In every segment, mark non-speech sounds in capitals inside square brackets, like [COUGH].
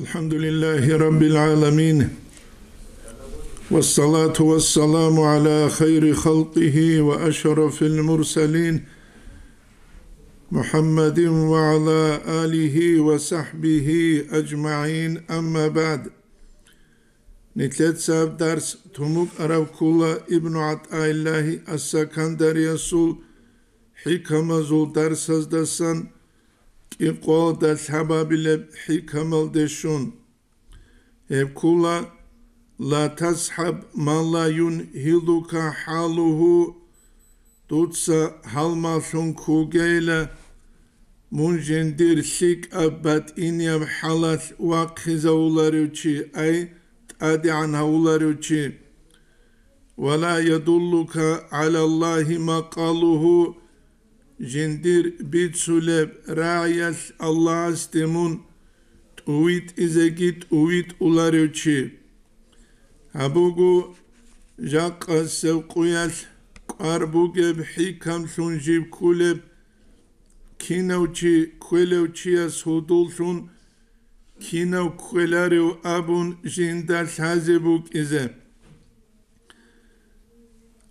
Elhamdülillahi Rabbil alemin. والصلاة ve على خير خلقه وأشرف المرسلين محمد وعلى آله وصحبه أجمعين أما بعد Nitletsab ders Tumuk Aravkulla İbn-i Ataillahi As-Sakandari Yasul Hikamazul ders hazdasan იყო და საჰაბილებ ჰიკამალდეშუნ ებკულა ლა თასჰაბ მალა იუნ ჰილუკა ჰალუჰუ დუცა ჰალმასუნ ქუგეილა მუნჟენდირ სიკ აბბატ ინიაბ ჰალას ვაყხიზა ულარევჩი აი ტადი ანჰა ულარევჩი ولا يدلك على الله ما قالوه Gjindir bitsulep rajas Allah stimun uvit izegit uvit ularıçı. Habugu jakas sevkuyas qarbugeb hikam sunjib kulep kinavçı kulevçiyas hudulsun kinav kulariv abun jindas hazibuk ize.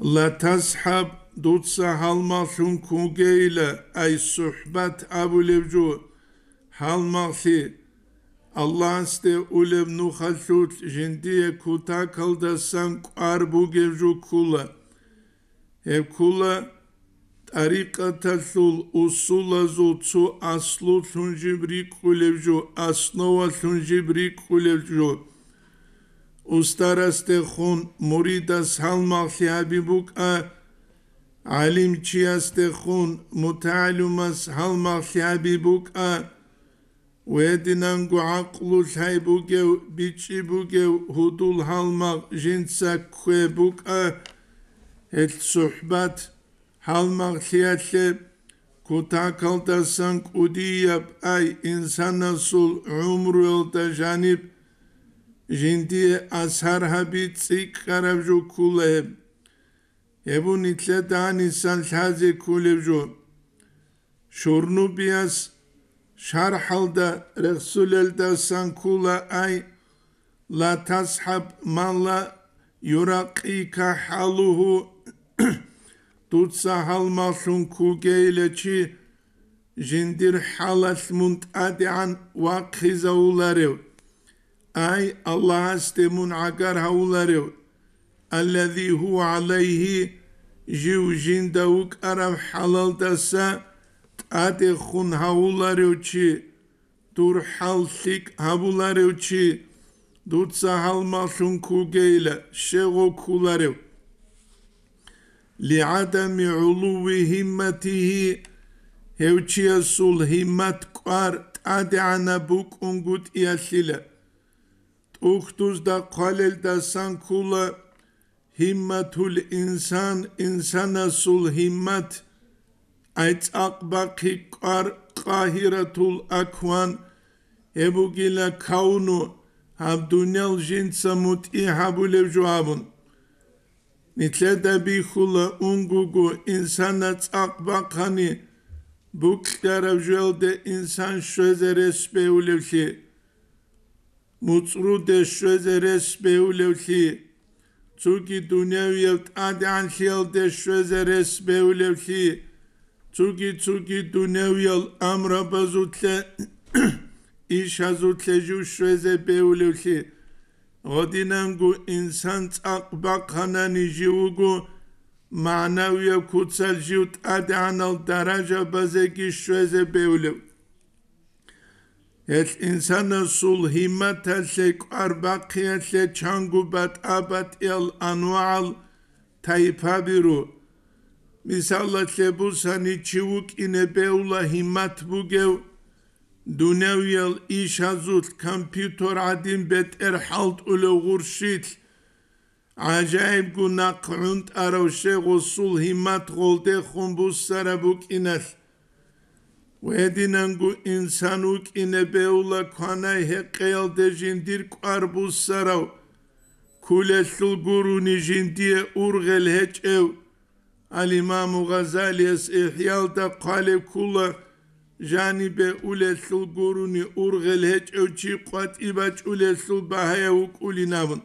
La tashab dutsa halma kugeyle ay suhbet abu levcu halmaksi Allah iste ulem nu haşut jindiye kuta kaldasan arbu gevcu kula ev kula tarikata sul usula zutsu aslu sun jibri kulevcu asnova sunjibri jibri kulevcu ustaraste hun muridas halmaksi habibuk a Alim çi yastehun mutalumas halma sahibi buka ve dinan gu aklu sahibu gev biçi bu hudul halma jinsa kue a et sohbat halma siyatle kuta kaldasan kudiyap ay insana sul umru yolda janip jindiye ashar habit sik karabju kuleb. Ebunitlet anisel şazi kulevcu. Şornu biyas şarhalda resulelde sankula ay la tashab malla yurakika haluhu [CLEARS THROAT] tutsa hal mahsun kugeyleçi jindir halas muntadian ve kizauları ay Allah'a stemun agar hauları الذي هو عليه живжин даук араб халалтаса тӏатӏе хун хавуларевчи дур халлик хавуларевчи дурца халмалун кугейла шего куларев لعدم علو همته هوچي سول همت قار تاد عنا بوك انغوت ياسيلا توختوز دا قلل دا سان كولا himmatul insan insana sul himmat aits aqbaqi qar qahiratul akwan ebugila kaunu abdunel jinsamut ihabul jawabun nitleda bi khula ungugu insana aqbaqani buktara jelde insan shwezeres beulevli mutsrude shwezeres beulevli ცუკი დუნევიელ ტადანშელ დე შვეზერეს ბეულევში ცუკი ცუკი დუნევიელ ამრაბაზუთლე იშაზუთლე ჟუ შვეზე ბეულევში ოდინანგუ ინსან წაყბა ხანანი ჟიუგუ მანავია ქუცალ ჟიუ ტადანალ დარაჟა ბაზეკი შვეზე ბეულევში ეს ინსანა სულ ჰიმათა შე კარბაქია შე ჩანგუბატ აბატელ ანვალ თაიფაბირუ მისალა შე ბუსანი ჩიუკ ინებეულა ჰიმათ ბუგევ დუნევიელ იშაზულ კომპიუტერ ადიმ ბეტ ერ ჰალტ ულე ღურშით აჯაიბ გუნა ყუნტ აროშე ღუსულ ჰიმათ ღოლდე ხუმბუს სარაბუკ ინას ويدنانغو إنسانوك إنبيولا كاناي هقيل دي جندير كاربو سراو كولشل قروني جندية أرغل هج أو الإمام غزالي اس إحيال دا قال كولا جانب أولشل قروني أرغل هج أو چي قوات إباج أولشل بهايا وكولي نابن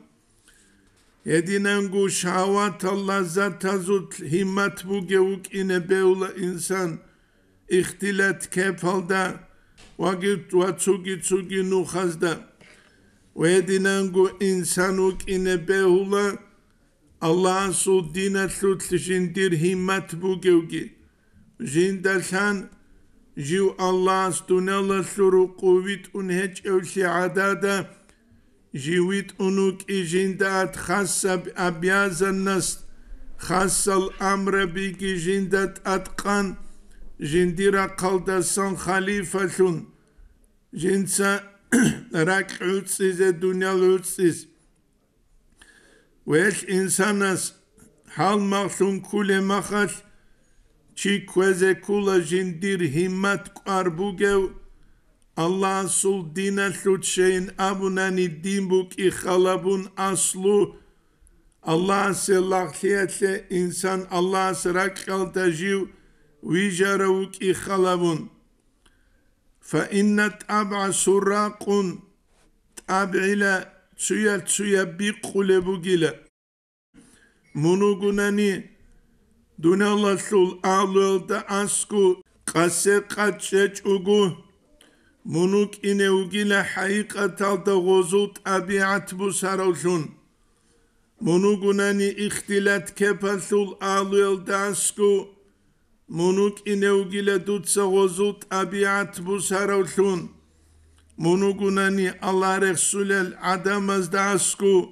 يدنانغو شعوات اللذات تزود همت بوغيوك إنبيولا إنسان იხთილეთ ქეფალდა ვაგიტ ვაცუგი ცუგი ნუხაზდა ვედინანგუ ინსანუ კინე ბეულა ალლაჰ სუ დინა ლუთლიშინ დირ ჰიმათ ბუგევგი ჟინდალხან ჟიუ ალლაჰ სტუნალა ლურუ ყუვიტ უნჰეჭევლი ადადა ჟივიტ უნუ კი ჟინდაათ ხასა აბიაზანას ხასალ ამრები კი ჟინდათ ატყან ხასალ ამრები კი ჟინდათ ატყან جنديرا قلدا سن خليفة جنسا راك عودسيز الدنيا العودسيز ويش إنسانس حال مغسون كل مخش چی کوزه کولا جندیر همت قار بوگو الله سول دینه شد شین ابونانی دین بو کی خلابون اصلو الله سلاخیت انسان الله سرک خلتجیو وجروك خلب فإن تأبع سراق تأبعلا تسيا تسيا بقلب جلا منوغناني دون الله سول أعلو تأسكو قاسي قد شجوغو منوك إنه جلا حقيقة تغوزو تأبعت بسرولون منوغناني اختلت كبثول أعلو تأسكو munuk inevgile dutsa gozut abiat bu sarulun munugunani Allah Resulel adamaz da asku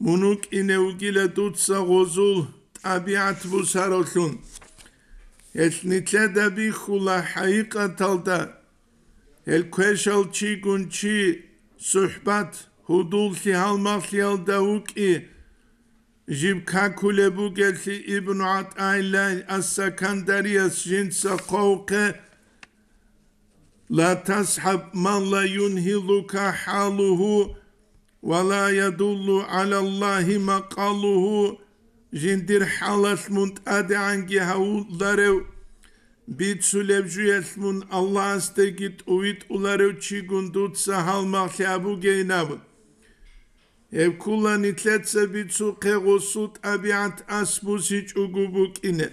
munuk inevgile dutsa gozul tabiat bu sarulun etnice de bir hula hayikatalda el kveşal çi gunçi suhbat hudul sihalmak yalda uki Jibka kulebu gelsi İbn-i Atayla as-Sakandariyas jinsa kovke La tashab man la yunhiluka haluhu ve la yadullu alallahi makaluhu jindir halas munt adeangi havuldarev bit sulevcuyes mun Allah astegit uvit ularev çigundut sahal mahkabu geynabın ევქულანი წლებსები თუ ხეღოსუ ტაბიანთ ასმუსი ჭუგუბუკინე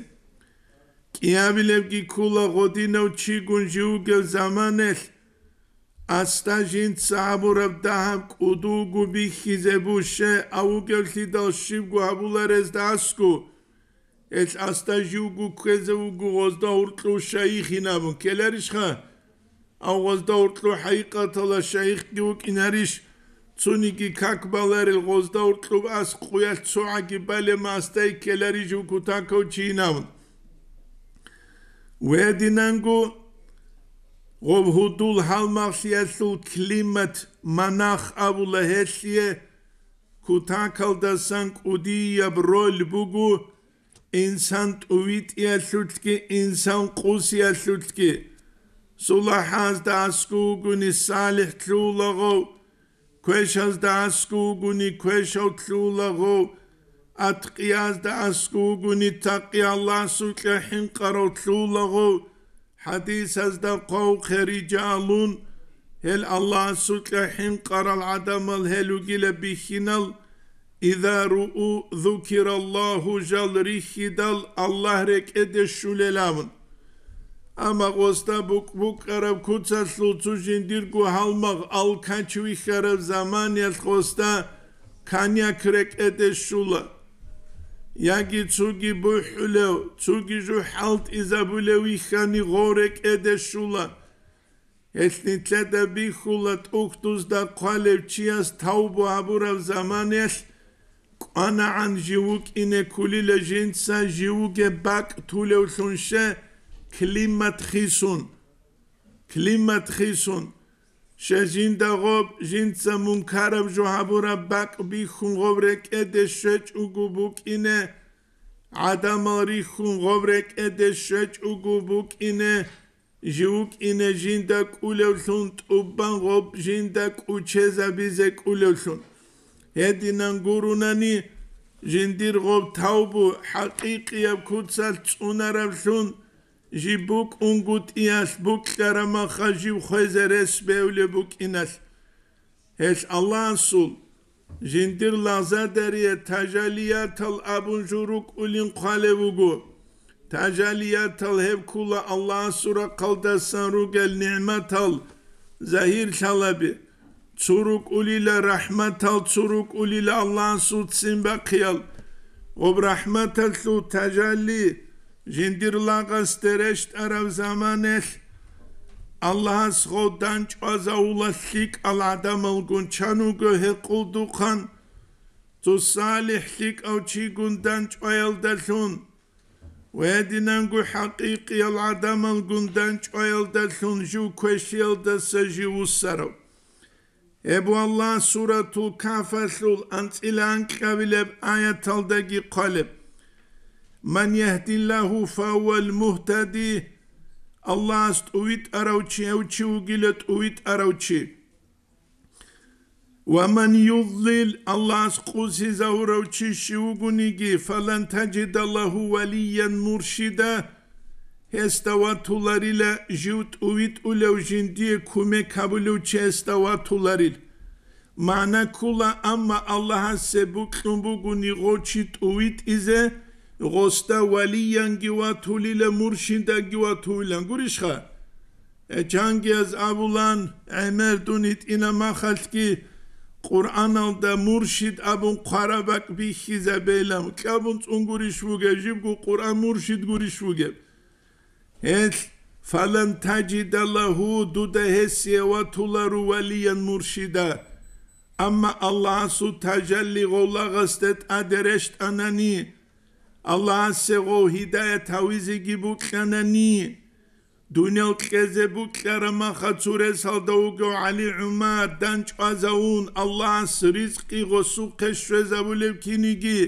კიაბილებ კი ქულა ღოდინო ჩიგუნჟი უგე ზამანელ ასტაჟინ წაბურებ და კუდუ გუბი ხიზებუშე აუგელთი და შიგუაბულერეს და ასკუ ეს ასტაჟი უგუ ქეზე უგუ ოზდა ურტლუ შეიხინამ კელერიშ ხა აუ ოზდა ურტლუ ჰაიყათალა შეიხ კი უკინარიშ ცუნიგი ქაკ ბალერილ ღოზდა ურტლუბ ას ყუიალ ცუაგი ბალე მასტაი კელარი ჯუკუ თაკო ჩინავ ვედინანგუ ով ჰუდულ ჰალმახსიასულ კლიმატ манах авула ჰესიე ქუთაკალდასან ყუდია ბროლ ბუგუ insan tuvitiya sültki insan kusiya sültki sulahaz da askugun salih tlulagov Queixas da askuguni queixal tlulahu atqiyaz da askuguni taqi Allah suqa hinqaro hadis hadisaz da qaw khirijalun هل الله سلك حنقر العدم الهل قل بخنال إذا رؤوا ذكر الله جل رخدال الله رك edişşul elamın ამაყოსთა ბუკბუკარა ქუცას ლუცუშინ დირგუ ჰალმაღ ალკანჩვი ხარა ზამანიას ხოსთა ქანია ქრეკეტე შულა იაგი ცუგი ბუჰულევ ცუგი ჟუ ჰალტ იზაბულევ იხანი ღორე კედე შულა ესნიცე და ბიხულა ტუხტუს და ქვალევ ჩიას თაუბო აბურავ ზამანიას ანა ან ჟიუკ ინე ქულილე ჟინცა ჟიუგე ბაკ თულევ შუნშე კლიმატ ხისუნ კლიმატ ხისუნ შეჯინდა ღობ ჟინცა მუნქარავ ჟოჰაბურა ბაკბი ხუნღობრე კედე შეჭუგუ ბუკინე ადამარი ხუნღობრე კედე შეჭუგუ ბუკინე ჟუკ ინეჟინდა კულევსუნ ტუბან ღობ ჟინდა კუჩეზა ბიზე კულევსუნ ედინან გურუნანი ჟინდირ ღობ თაუბუ ჰაკიკია ქუცალ წუნარავსუნ Jibuk ungut ias buk şarama hajiv hezeres bevle buk inas. Heş Allah'ın sul. Jindir laza deriye tecaliyatal abun juruk ulin kalevugu. Tecaliyatal hev kula Allah'ın sura kaldasan rugel nimet al. Zahir şalabi. Çuruk ulile rahmet al. Çuruk ulile Allah sud simbe kıyal. Ob rahmet al su tecelli. Жиндирлага стерешт аравзаманех Аллаха сходан чазаула хик алада малгун чануга хекулдухан тусалих хик авчигундан чаялдалун Wedinangu haqiqi al-adam al-gundan çoyaldasın ju köşeldasa ju usarav. Ebu Allah suratul kafasul ant ilan kabileb ayet aldagi kalib. من يهدي الله فهو المهتدي الله است اويت اروچي اوچي وقلت اويت اروچي ومن يضلل الله است قوسي زهروچي شوغنيجي فلن تجد الله وليا مرشدا hestavatularıyla jüt uvit ulevjin diye kume kabul kabulüçe hestavatularıyla mana kula ama Allah'a sebuk nubu guni goçit uvit ize غستا ولیان گیوا تولیل مرشیندا گیوا تولیان گوریشخا چانگی از ابولان عمر دونیت اینا مخلت کی قرآن دا مرشید ابون قرابک بیخیزه بیلم که ابون چون گوریش وگه جیب گو قرآن مرشید گوریش وگه هیت فلن تجد له دوده هسیه و تولارو ولیان مرشیده اما الله سو تجلی غولا غستت ادرشت انانی ალასეღო ჰიდაა თავიზი გიბუქანანი დუნელ ქეზე ბუქარა მახაცურე სალდაუგო ალი უმარ დანჭაზაუნ ალას რიზყი გოსუ ქეშვეზაბულებ ქინიგი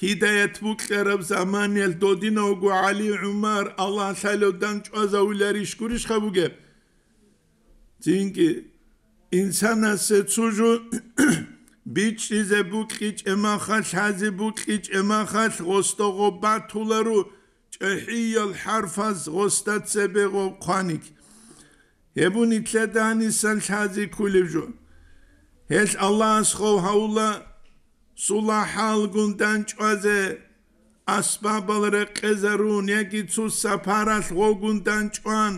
ჰიდაათ ბუქარა ზამანელ დოდინოგო ალი უმარ ალა სალო დანჭაზაულერი შკურიშ ხაბუგე წინკი ინსანასე ცუჟუ [COUGHS] ბიჭიზე ბუკიჭემა ხაზე ბუკიჭემა ხალ ღოსტოღო ბათულერუ ჭეჰიალ ჰარფაზ ღოსტაცებეღო ყვანიკ ებუნი თლედანისან ხაზე ქულიჟო ეს ალლას ხო ჰაულა სულაჰალ გუნდან ჭვაზე ასბაბალრე ყეზარუნ ეგი ცუ საფარალ ღო გუნდან ჭვან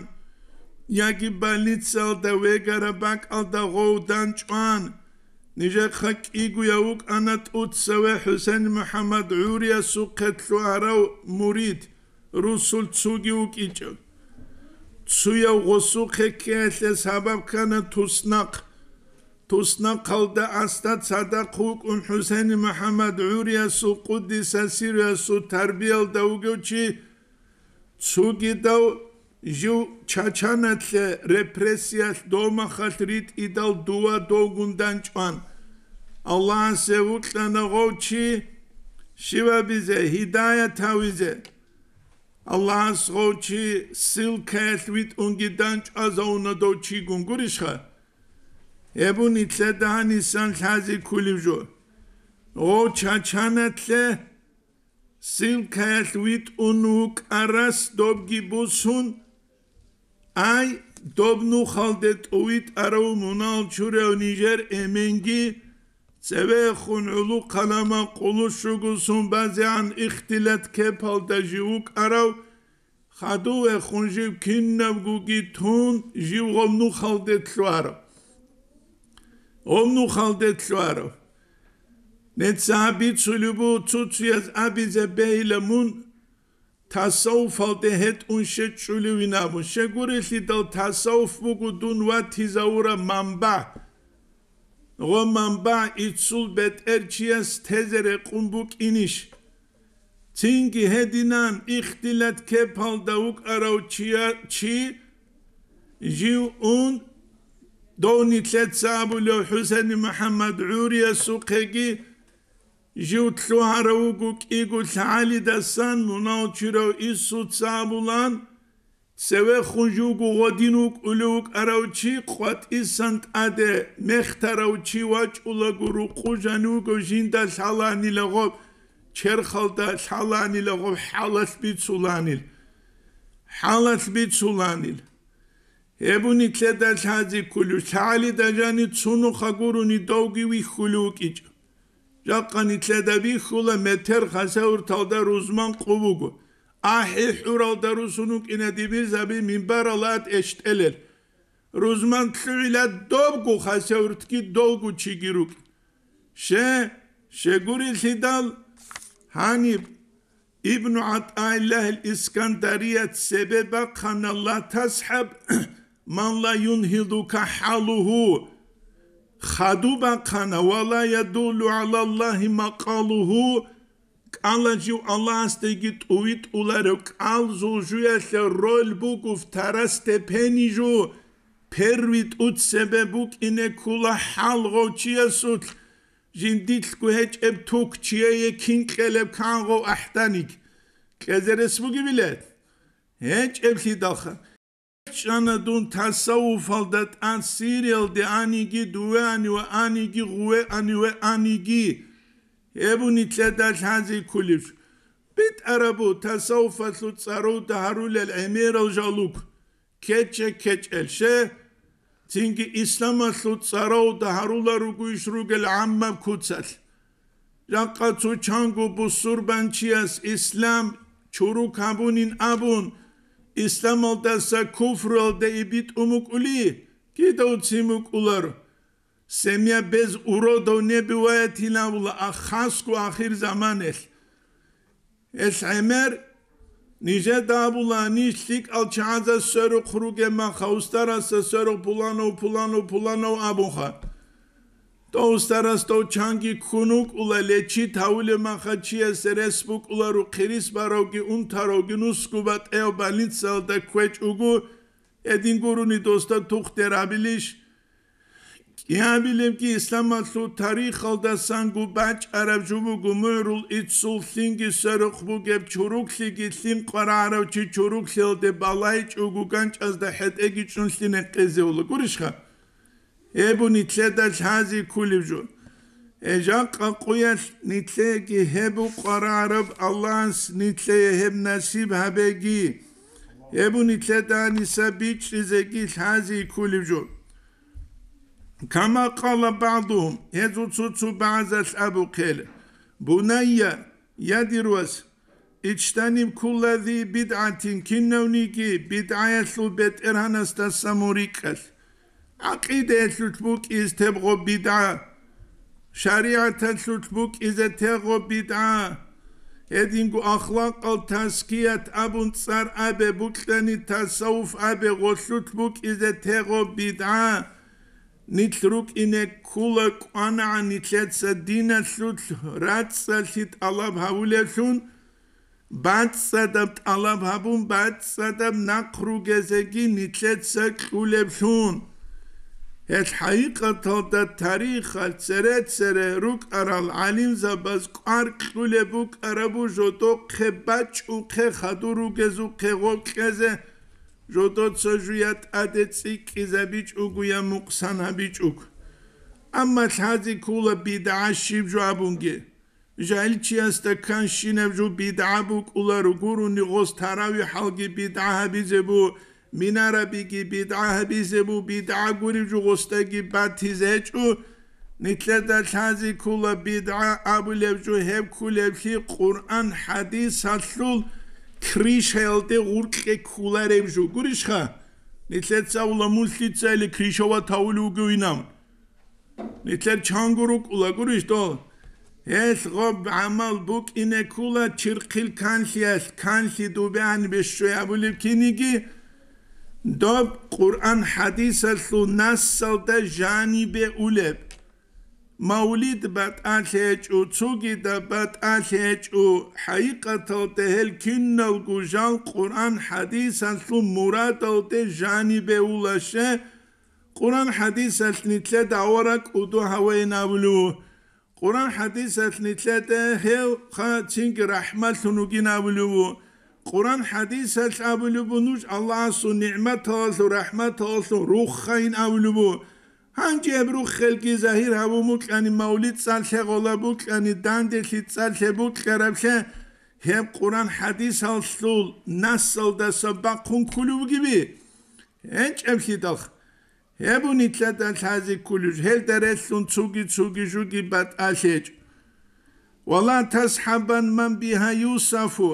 ياكي باليتسال دا ويغارا باك دا غو دان چوان ნიჟახა კიგუა უკ ანატ უცავე ჰუსენ მუჰამად ურია სუკეთლუ არავ მურიდ რუსულ ცუგი უკიჭო ცუია უგოსუ ხეკეთლე საბაბქანა თუსნაკ თუსნა ყალდა ასთა ცადა ხუკუნ ჰუსენ მუჰამად ურია სუკუდი სასირია სუ თარბიელ და უგოჩი ცუგი და ჟუ ჩაჩანათლე რეპრესიას დომახალ რიტ იდალ დუა დოგუნდან ჭვანთ Allah'a sevutla da goçi şiva bize hidayet havize. Allah'a sevutçi sil ketlvit ungidanç aza ona doçi gungurişha. Ebu nitle daha nisan tazi kulivjo. O etle sil ketlvit unuk aras dobgi busun. Ay dobnu haldet ovit arau munal çure nijer emengi צבעכון אלו קלמה קולושוגוסון בזען איכטילת קפל דז'וק ערב חדו אכון ז'יב קיננב גוגי טון ז'יב אומנו חלדת שוערב. אומנו חלדת שוערב. נצא אבי צולבו צוציאז אבי זה באילמון תסאוף על דהט אונשט שולי וינבו שגורי חידל תסאוף בוגו דון ותיזהור הממבה ღომამბა იცულ ბეტერჩიას თეზერე ყუმბუკინიშ ცინგი ჰედინან იხტილად ქეფალ და უკარავჩია ჩი ჟიუ უნ დონი ცეცაბულო ჰუსენი მუჰამად ურია სუყეგი ჟიუ თლუ ჰარუგუ კიგუ ლალი დასან მუნაუჩირო ისუ ცაბულან სევე ხუნჯუ გუღოდინუკ ულუკ არავჩი ყვატისანტ ადე მეხთარავჩი ვაჭულაგურუ ყუჟანუ გოჟინდა სალანილეღო ჩერხალდა სალანილეღო ჰალას ბიცულანილ ჰალას ბიცულანილ ებუნი წედა ჩაძი ქულუ ჩალი დაჟანი ცუნუ ხაგურუნი დოგი ვიხულუკი ჯაყანი წედა ვიხულა მეთერ ხასაურ თავდა რუზმან ყუბუგო Ahi hural darusunuk ine dibir zabi minber alat eşteler. Ruzman tüyle dobgu hasevurtki dolgu çigiruk. Şe, şeguri hidal hani İbn Ataylah İskandariyet sebebe kanalla tashab [CLEARS THROAT] manla la yunhidu kahaluhu haduba kana ve la yadullu alallahi makaluhu anlaşıyor Allah'ın stegi tuvit uları kalzu jüyeşe rol bukuf taraste penicu pervit ut sebebuk ine kula halgo çiyesut jindil kuheç eb tuk çiyeye kinkeleb kango ahtanik kezer esmu gibi let heç ebki dalha çana dun tasavvuf aldat an sirial de anigi duve anive anigi ruve anive anigi anigi Ebu Nitle dash hazi kulish. Bit arabu tasavvuf atlut saru el emir al jaluk. Keçe keç elşe. Çünkü İslam atlut saru daharula rugu işrug el amma kutsal. Rakatu çangu busur bençiyas İslam çuru kabunin abun. İslam aldasa kufr alde ibit umuk uli. Gidavut simuk ular. семья без урода не бывает и навул ахаску ахир заманел эс эмер ниже табула нишлик алчаза сөрү куруге ма хаустар аса сөрү пулано пулано пулано абуха то устарас то чанги кунук ула лечи тауле ма хачи эс республик улару кирис бароги унтароги нускубат эо балицал да квеч угу эдин гуруни доста тухтер абилиш Ja bilem ki İslam su tarih alda sangu baç arabcumu gumurul itsul singi sarık bu gep çuruk sigi sin qararav çi çuruk selde balay çugu ganç az da het egi çun sine qezi ulu kurişka. E bu nitle da hazi kulivcu. Ejan qaquyas nitle ki hebu qararav Allahs nitle heb nasib habegi. E bu nitle da nisa biç rizegi hazi kulivcu. كما قال بعضهم يدو تسوتسو بعض الأبو كيل بنية يدروس اجتنب كل ذي بدعة كنونيكي بدعة يسلو بيت إرهان استساموريك عقيدة يسلو تبوك إز تبغو بدعة شريعة يسلو تبوك إز تبغو بدعة يدينكو أخلاق التسكية أبون تسار أبي بكتني تسوف أبي غسلو تبوك إز تبغو بدعة ნიტრუკინე ქულა ყანა ნიცეცა დინა სულ რაცალით ალამ ჰავულეშუნ ბაცადამ ალამ ჰაბუნ ბაცადამ ნაკრუგეზეგი ნიცეცა ქულებშუნ ეს ჰაიკათოთა თარიხა წერეცერე რუკ არალ ალიმ ზაბას ყარ ქულებუ კარაბუ ჟოტო ხებაჭუ ხე ხადურუგეზუ ხე ღოლკეზე როდოცა ჟუიათ ადეცი კიზებიჩ უგუია მუხსანაბიჩ უკ ამა ხაზი ქულა ბიდაში ჯუაბუნგე ჟალჩიას და კანშინებ ჯუ ბიდაბუ ქულა როგურუნი ღოს თარავი ხალგი ბიდაები ზებუ მინარაბი კი ბიდაები ზებუ ბიდაგური ჯუ ღოსტაგი ბათიზეჩუ ნიტლედა ხაზი ქულა ბიდა აბულებ ჯუ ჰებ ქულებ ხი ყურან ჰადი სასლულ ქრიშელტე ურკე ქულერებჟუ გურიშხა ნიცეცაულა მუსლიცელი ქრიშოვა თაული უგვინამ ნიცერ ჩანგურუ კულა გურიშტო ეს ღო ამალ ბუკ ინე ქულა ჩირქილ კანლიას კანლი დუბან ბშუაბული კინიგი დო ყურან ჰადისალ სუნასალ და ჟანიბე ულებ مولید بات آتش او چوگی دا بات آخیچ او حقیقت او تهل کن او گوشان قرآن حدیث اصلو مراد او ته جانب اولاشه قرآن حدیث اصنیتله داورک او دو هوای نابلو قرآن حدیث اصنیتله ده هیو خا چینگ رحمت سنوگی نابلو قرآن حدیث اصابلو بنوش الله سو نعمت و رحمت و روخ خین اولو بو ჰანჯებრუ ხელკი ზაჰირ ჰავუ მუკანი მაულიდ სალხე ღოლაბუ კანი დანდეში სალხე ბუ ქერაფშე ჰემ ყურან ჰადის ალსულ ნასლ და საბა ქუნქულუ გიბი ენჭემში დახ ჰებუ ნიტლა და ლაზი ქულუ ჰელ დერესუნ ცუგი ცუგი ჟუგი ბატ აშეჭ ვალა თას ჰაბან მან ბიჰა იუსაფუ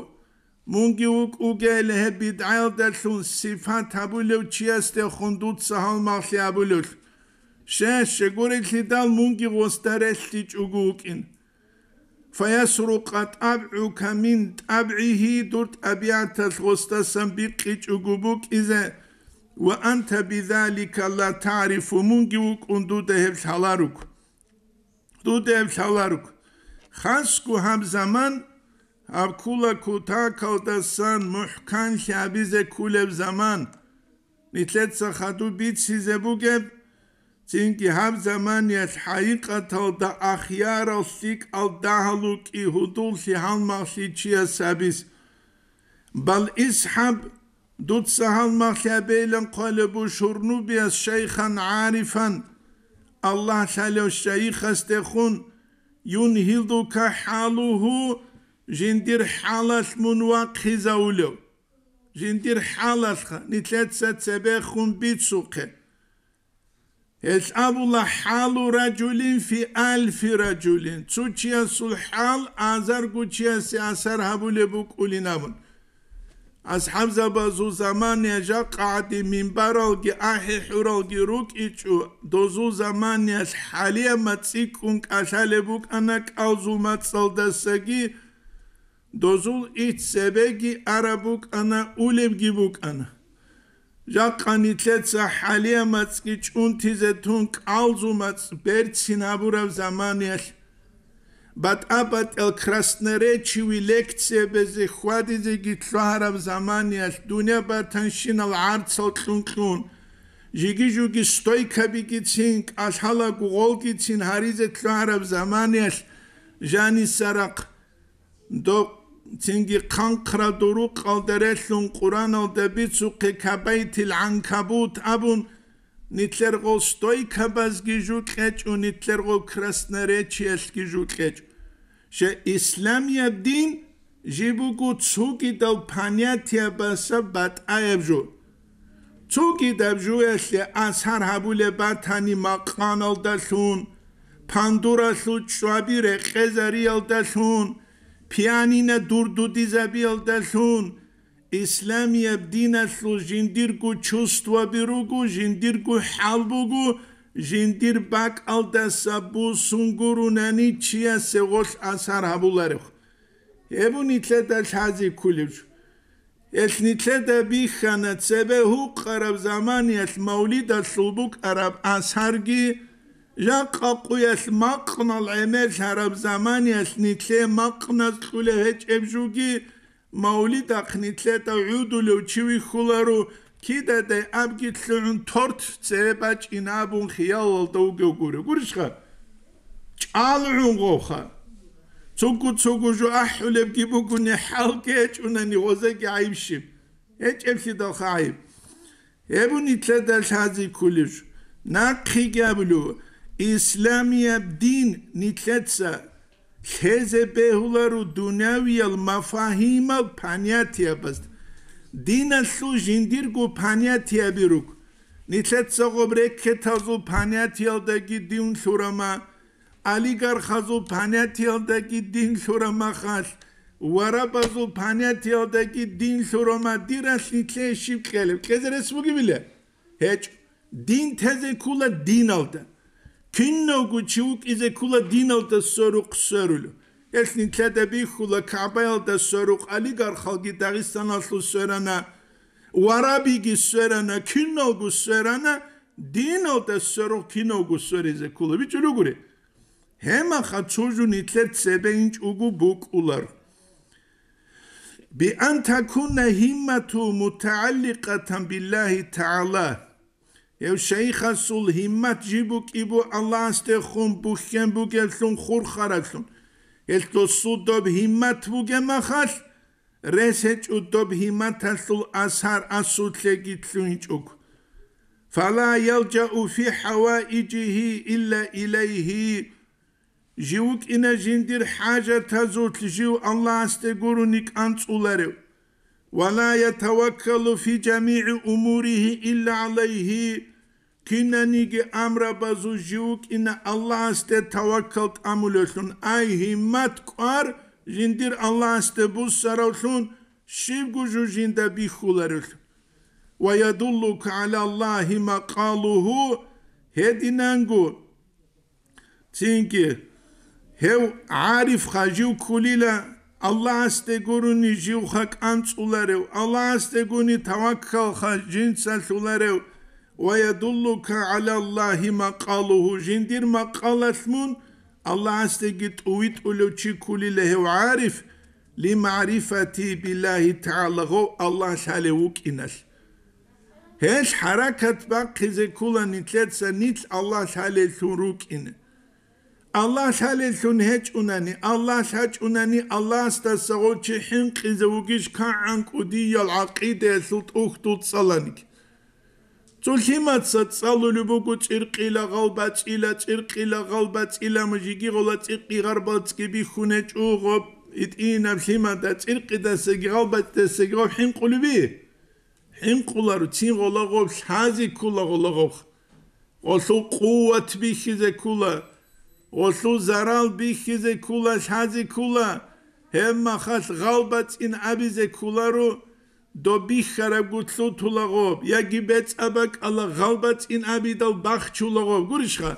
მუნგი უკ უგელ ჰებიდ აილ დერსუნ სიფა თაბულუ ჩიასტე ხუნდუ ცაჰალ მახლი აბულუ შენ შეგურითიდან მუნკი ვოსტარეთი ჭუგუკინ ფაესრუ ყატაბუ კამინ ტაბიჰი დურტ აბიანთას ვოსტასან ბიყი ჭუგუბუკ იზე ვა ანთა ბიზალიკა ლა ტარიფუ მუნკი უკუნდუ დეჰებ ჰალარუკ დუ დეჰებ ჰალარუკ ხასკუ ჰამზამან აბკულა კუთა ქალდასან მუჰკან შაბიზე კულებ ზამან ნიტლეცა ხადუ ბიცი ზებუგებ წინკი ჰამზამანიას ჰაიკათალ და ახიარალ სიკალ დაჰალუკ იჰუდულსი ჰალმახში ჩია საბის ბალ ისჰაბ دوت سهل مخلبيلن قلبو شرنو بيس شيخا عارفا الله تعالى الشيخ استخون ينهضك حاله جندير حالت من وقه زولو جندير حالت نتلت ست سبخون بيتسوقه ეს აბულა ჰალუ რაჯულინ ფი ალფი რაჯულინ წუჩია სულ ჰალ აზარ გუჩია სი ასარ ჰაბულე ბუ კულინამუნ ას ჰამზა ბაზუ ზამანია ჟა ყადი მიმბარალ გი აჰი ჰურალ გი რუკ იჩუ დოზუ ზამანია ჰალია მაცი კუნ კაშალე ბუ კანა ყალზუ მაცალ დასაგი დოზულ იც სებეგი არაბუ კანა ულებ გი ბუ კანა ჟაკანიცეც ჰალიამაც კი ჭუნთიზე თუნ კალზუმაც ბერცინაბურავ ზამანიაშ ბატაპატელ ქრასნერეჩივი ლექციებზე ხვადიზე გიცვარავ ზამანიაშ დუნიაბათან შინალ არცო თუნკუნ ჟიგიჟუგი სტოიკები გიცინ კალჰალა გოლგიცინ ჰარიზე თვარავ ზამანიაშ ჟანისარაყ დო ცინგი ხანკრადურუ ყალდერეშუნ ყურანოდები ცუქი ქაბაითილ ანკაბუთ აბუნ ნიცერღო სტოი ქაბაზგიჟუ ყეჭუ ნიცერღო ქრასნერეჩი ესგიჟუ ყეჭუ შე ისლამია დინ ჟიბუკუ ცუკი და ფანიათია ბასა ბატაებჟუ ცუკი დაბჟუ ესე ასარ ჰაბულე ბათანი მაყანალდა შუნ ფანდურა შუ ჩვაბირე ყეზარიალდა შუნ пианина дурдуди забил дашун ислам я дина су жиндирку чувства биругу жиндирку халбугу жиндир бак алда сабу сунгуру нани чия сегос асар абуларе ебу нитле да чази кулевч ეს ნიცედა ბიხანა წებე უყარავ ზამანი ეს მოვლიდა სულბუკ араბ ასარგი ჟა ყაყუეს მაყნალ ემერ ჰარაბ ზამანიას ნიცე მაყნას ხულე ჰეჭებჟუგი მაულიდ ახნიცე და უდულო ჩივი ხულარუ ქიდა და აბგიცლუნ თორთ წეება ჭინაბუნ ხიალ და უგოგურე გურიშხა ჭალუნ ყოხა ცუკუ ცუკუ ჟა აჰულებ გიბუგუნი ჰალკე ჭუნანი ღოზე გაიმში ეჭებში და ხაი ებუნი წედა შაზი ქულიშ ნაკი გაბლუ ისლამიაბдин ნიქეცა ხეზებეულარუ დუნავიალ მაფაჰიმა პანიათიაბას დინა სუჟინდირგუ პანიათიაბირუკ ნიქეცოგო ბრეკეთაზუ პანიათიალდაგი დიუნ შურამა ალიგარხაზუ პანიათიალდაგი დინ შურამა ხალ ვარაბაზუ პანიათიალდაგი დინ შურამა დირას ნიქეში ფხელებ ქეზერეს მუგიბილე ჰეჭ დინ თეზე კულა დინალდა кинногу чиук изе кула динолта сорук сорулу эсни тлэдэби хула кабайлта сорук алигар халги дагыстан аслу сорана уарабиги сорана кинногу сорана динолта сорук киногу сорезе кула бичулу гури хема ха чужу нитлэр цебе инч угу бук улар би ан такуна химмату мутааллиқатан биллахи таала Eu şeyha sul himmat jibuk ibu Allah ste khum bukken bu gelsun khur kharasun. El to sudob himmat bu gemakhas. Reset udob himmat asul ashar asutle gitsun hiçuk. Fala yelca'u fi havaicihi illa ileyhi. Jivuk ine jindir haca tazut jiv Allah ste gurunik antsuları. Ve la yetevekkalu fi cemi'i umurihi illa aleyhi. Kinanigi amra bazu jiuk ina Allah aste tavakkalt amulötun ay himmat kuar jindir Allah bu buz sarolun şivgucu jinda bihularül. Ve yadulluk ala Allahi makaluhu hedinangu. Çünkü hev arif hajiu kulila Allah aste guruni jiu hak amts ularev. Allah aste guni tavakkal hajin salularev ve yedulluke alallahi makaluhu jindir makal Allah size git uvit uluçi kulilehi ve arif li marifeti billahi ta'alahu Allah salevuk inas Heş harakat bak kize kula nitletse nit Allah salesun ruk ine. Allah salesun heç unani, Allah haç unani, Allah stasağol çihin kize ugiş ka'an kudiyal akide sult uhtut salanik. წულჰიმაცა წალული ბუკუ წირყილა ღალბა წილა წირყილა ღალბა წილა მჟიგი ღოლა წირყი ღარბალცკები ხუნე ჭუღო იტინა ჰიმადა წირყი და სეგი ღალბა და სეგი ღოჰიმ ყულიბი ჰიმ ყულარო წინ ღოლა ღო ხაზი ქულა ღოლა ღო ოსო ყუვათ ბიხიზე ქულა ოსო ზარალ ბიხიზე ქულა ხაზი ქულა ჰემ ხალ ღალბა წინ აბიზე ქულარო დობიხარაგუ თუთულაღო იაგი ბეცაბაკ ალა ღალბა წინ აბიდალ ბახჩულაღო გურიშხა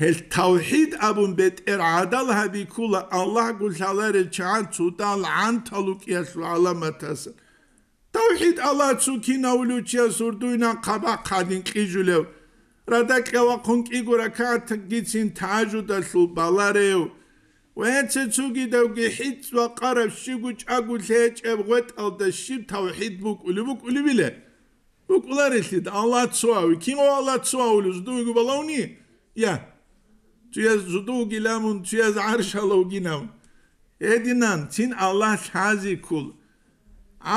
ჰელ თავჰიდ აბუნ ბეთ ერ ადალ ჰაბი კულა ალლაჰ გულშალარ ჩან ცუდალ ანთალუკიას ალამათას თავჰიდ ალა ცუკინა ულუჩია სურდუინა ყაბა ყადინ ყიჟულევ რადაკევა ხონკიგურა ქართ გიცინ თაჟუდა სულ ბალარევ ვეცე ცუგი და გიჰიც ვა ყარავ შიგუ ჭაგუ ლეჭე ვეტალ და შიბ თავ ჰიდ მუკული მუკული ვილე მუკულარი ლიდ ალა ცვავი კი მო ალა ცვავული ზდუგი ბალავნი ია ჩია ზდუგი ლამუნ ჩია ზარშალო გინამ ედინან წინ ალა ხაზი კულ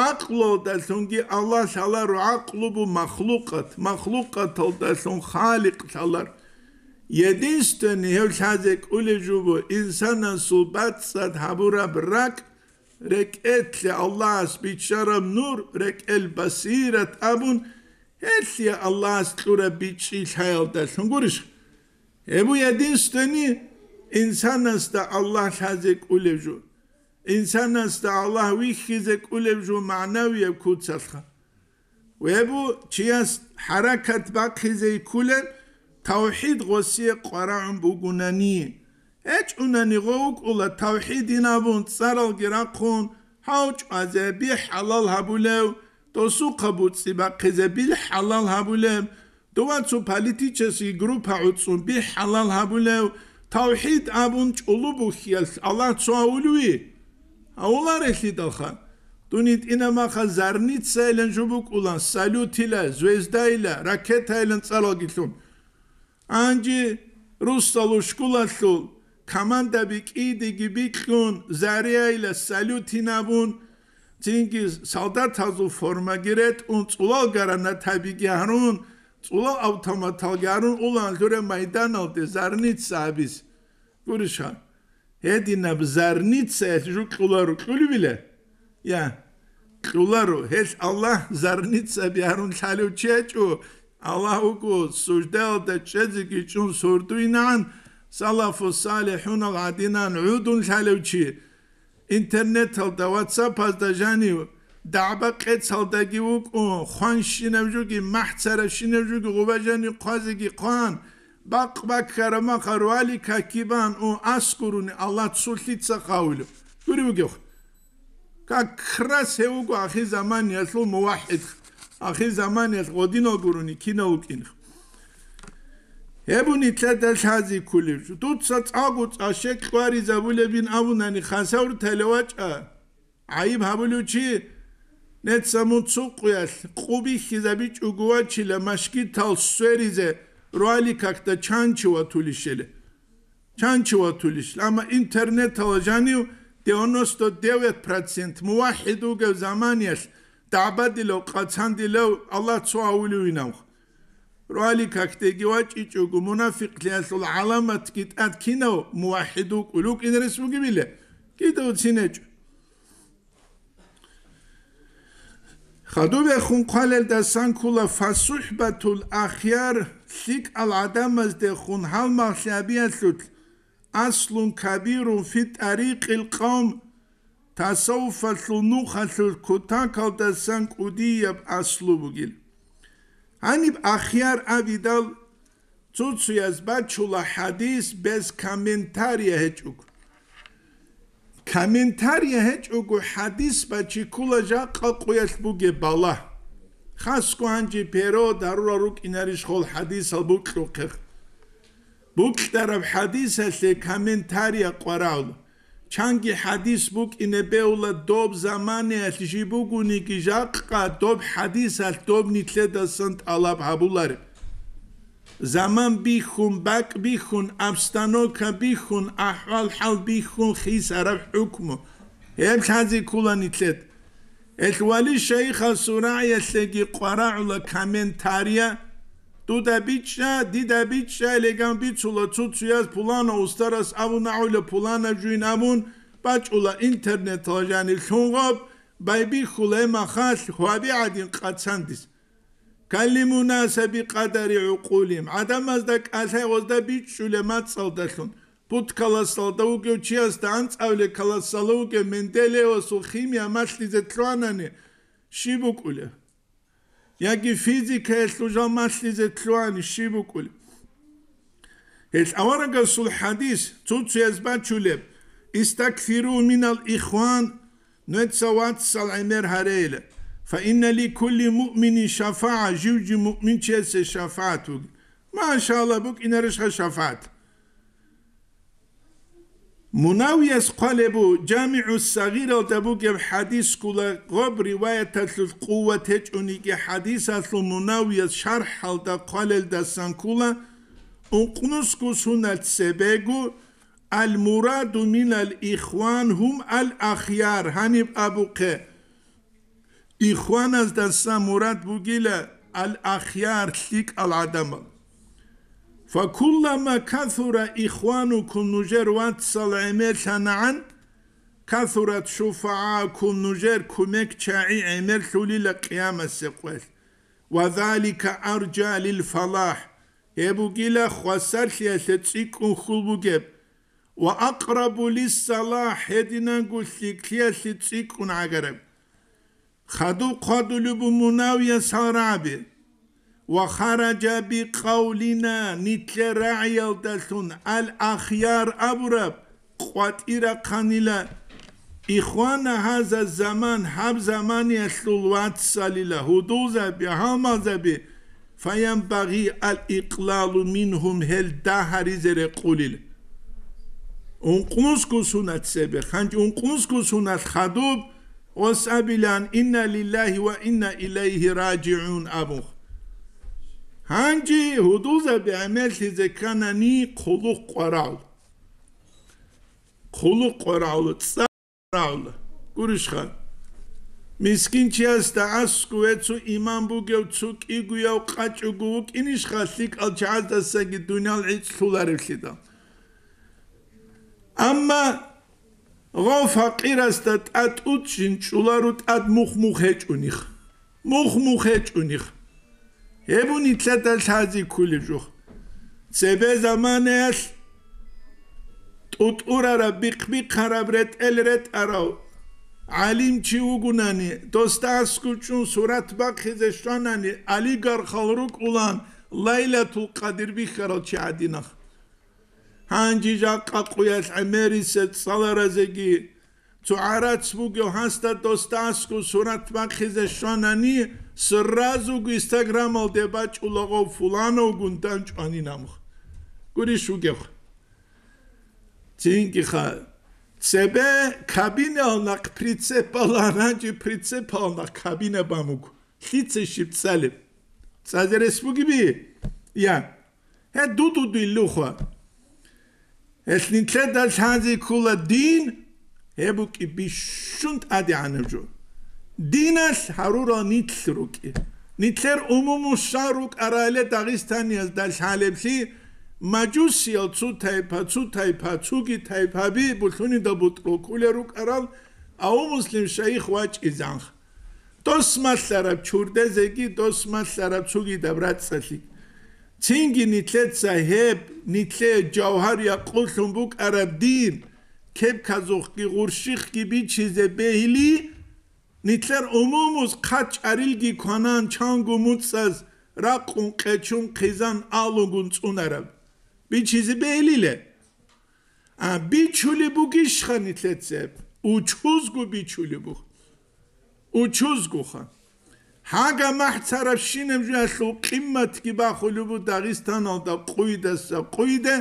აყლო და თუნგი ალა შალარ აყლუბუ მახლუკად მახლუკად თოლ და თუნ ხალიკ თალარ Единственный хелхазек улежубу инсана сулбат сад хабура брак рек этли Аллас бичарам нур рек эль басират абун этли Аллас клура бичи хайлда шунгуриш. Эбу единственный инсан аст Аллах хазек улежу. İnsan hasta Allah vihizek ulevju manaviye kutsalha. Ve bu çiyas harakat bak hizey kulen თავჰიდ ღოსია ყარაუნ ბუგუნანი ეჭუნანი ღოუკულა თავჰიდინა ბუნ წარალ გერაქონ ჰაუჭ აზები ჰალალ ჰაბულევ დოსუ ყაბუცი ბაქეზები ჰალალ ჰაბულევ დოვანცუ პოლიტიჩესი გრუპა უცუნ ბი ჰალალ ჰაბულევ თავჰიდ აბუნ ჭულუ ბუხიას ალან ცაულუი აულარ ესი დახან Тунит ина маха зарницелен жубук улан салютила звездайла ракета илен цалогитлун ანჯი რუსალო შკულაშო კამანდაბი კიდი გიბიქონ ზარიაილა სალუტინაბუნ ჩინკი სალდათაზუ ფორმა გირეთ უნ წულალ გარანა თაბიგიარუნ წულა ავტომატალ გარუნ ულან ქურე მაიდანოდე ზარნიც საბის გურიშან ედინა ბზარნიც ეჟუ ქულარუ ქულივილე ია ქულარუ ჰეს ალლა ზარნიც საბიარუნ ხალუ ჩეჭუ ალაუკუ სუჯდალ და ჩეძიკი ჩუნ სურდუინან салафу салихун аладинан удун шалевчи интернет алда ватсап алда жани даба кецалдаги у хуан шинавжуги махцара шинавжуги гуважани квазиги хуан бак бак харама харвали какибан у аскуруни аллах сулица хаулу гуриуги как крас еуго ахи замани асу муахид ახი ზამანეს ოდინოგურუნი კინოუკინხ ებუნი წედა ჩაზი კულიშ თუცა წაგუ წა შეკვარი ზაბულებინ აუნანი ხასავრ თელევაჭა აი ბაბულუჩი ნეცამუცუ ყუას ყუბი ხიზაბი ჭუგუა ჩილა მაშკი თალ სვერიზე როალი კაქტა ჩანჩუა თულიშელე ჩანჩუა თულიშ ამა ინტერნეტ ალაჯანიუ 99% მუაჰიდუ გევ ზამანიას დაბადილო ყაცანდილო ალლაჰ წაუვილუინავ როალი ქაქტეგი ვაჭიჭუგუ მუნაფიკლიასულ ალამათ კიტად კინო მუაჰიდუ ყულუ კინერის მუგიბილე კიდევ ცინეჭ ხადუბე ხუნ ყალელ და სანკულა ფასუჰბათულ აღიარ ლიკ ალ ადამაზ დე ხუნ ჰალმახშაბიასულ ასლუნ ქაბირუ ფი ტარიყილ ყამ თასოუფალ ნუხალ ქუთანკალდა სანკუდია ასლუბგილ ანი ახიარ ავიდალ ცუცუიას ბაჩულა ჰადის ბეს კომენტარია ჰეჭუკ კომენტარია ჰეჭუკ ჰადის ბაჩი კულაჟა ყაყუიას ბუგე ბალა ხასკუანჯი პერო დარურა რუკინარიშ ხოლ ჰადის ალბუკ ხეხ ბუკ დარავ ჰადისალე კომენტარია ყვარავლ چنگی حدیث بوک اینه بولا دوب زمانی اتشی بوگونی نیکی جاقا دوب حدیث هل دوب نیتله دستند علاب هبولاری زمان بیخون بک بیخون ابستانوکا بیخون احوال حال بیخون خیس عرب حکمو هم کازی کولا نیتلد اتوالی شیخ سورعی سگی قرعلا لکمنتاریه Дудабича, дидабича, элеган бицула, цуцуяз, пулана, устарас, авуна, уля, пулана, жуин, амун, бачула, интернет, лажани, шунгоб, байби, хуле, махаш, хуаби, адин, кацандис. Калиму насаби, кадари, укулим, адамаз, да, кашай, озда, бичуле, мацал, дашун, пут, каласал, да, уге, чиас, да, анцавле, каласал, уге, менделеосу, химия, машли, затронане, шибукуле. jaki fizika esluja masli zetluani shibukul. Es awaraga sul hadis tutsu ezbachuleb istakfiru min al ikhwan سال عمر هريلة فإن لكل مؤمن شفاعة جوج مؤمن شفاعته ما شاء الله بك إن رشخة شفاعته მუნავიას ხვალებუ ჯამიუ საგირალ დაბუგებ ჰადის კულა ღობ რივაეთათლუ ყუვა თეჭუნი კი ჰადისათლუ მუნავიას შარჰალ და ხვალელ და სანკულა უყნუს კუსუნალ ცებეგუ ალ მურადუ მინალ იხვან ჰუმ ალ აღიარ ჰანიბ აბუქე იხვანას და სამურად ბუგილა ალ აღიარ ლიკ ალ ადამალ فكلما كثر إخوانكم نجر واتصل عمل شنعن كثرت شفعاكم نجر كمك شاعي عمل شولي لقيام السقوال وذلك أرجى للفلاح يبو قيلا خسر شيتسيكم خلبو جيب وأقرب للصلاح هدنا قلسيك شيتسيكم عقرب خدو لبو مناوية سرابي وخرج بقولنا نتل رعيل دلسون الأخيار أبرب قوات إرقانيلا إخوانا هذا الزمان حب زمان يسلوات سليلا هدوزا بي بهامازا بي بغي الإقلال منهم هل دهر زر قليل انقنس كسونات سبي خانج انقنس كسونات خدوب وسابلان إن لله وإنا إليه راجعون أبوخ ჰანჯი ჰუდუზები ამელი ზეკანანი ხულუ ყვარალ ხულუ ყვარალ წარალ გურიშხან მისკინჩიას და ასკუეცუ იმამბუგევ ცუ კიგუიავ ყაჭუგუ კინიშხა სიკალ ჩალდასაგი დუნალ ეცულარიშიდა ამა ღოფაყირას და ტატუჩინ ჩულარუ ტად მუხმუხეჭუნიხ მუხმუხეჭუნიხ É bonita را را بیق بیق Uturara رد ال رد arau. علیم چی دوست دوستاس کوچون صورت با خزشتانانی علی گر خالروک اولان لیلت قدر بی خرال چی نخ هنجی جا از عمری ست سال رزگی تو عرات بوگیو هستا دوستاس کو صورت بق خزشتانانی сразу в инстаграм алдеба чулого фулано гунтан чани намх гури шугев цинки ха цебе кабине на принципал аранжи принципал на кабине бамук хице шипцали цазерес бугиби я э дуту дилуха эс нитле да шанзи кула дин ебуки бишунт ади анжу დინას ჰარურა ნიცრუკი ნიცერ უმუმუშარუკ არალე დაღისტანიას და შალებსი მაჯუსიელ ცუთაიფა ცუთაიფა ცუგი თაიფაბი ბუთუნი და ბუტროკულერუკ არალ აუ მუსლიმ შეიხ ვაჭი ზანხ დოსმასლარაბ ჩურდეზეგი დოსმასლარაბ ცუგი და ბრაცელი ცინგი ნიცეცა ჰებ ნიცე ჯავჰარია ყულხუმბუკ არაბ დინ ქებ ქაზოხ კი ღურში ხკი ბიჩიზე ბეილი ნიტლერ ომომუს ხაჭარილ გიქვანან ჩანგო მუცას რა ყუნყეჩუნ ხიზან ალუგუნ წუნარა ბიჩიზი ბელილე ა ბიჩული ბუგიშხა ნიტლეცე უჩუზგუ ბიჩული ბუ უჩუზგუ ხა ჰაგა მაჰცარავ შინემ ჟასო ყიმმათ კი ბახული ბუ დაღისტანო და ყუიდესა ყუიდე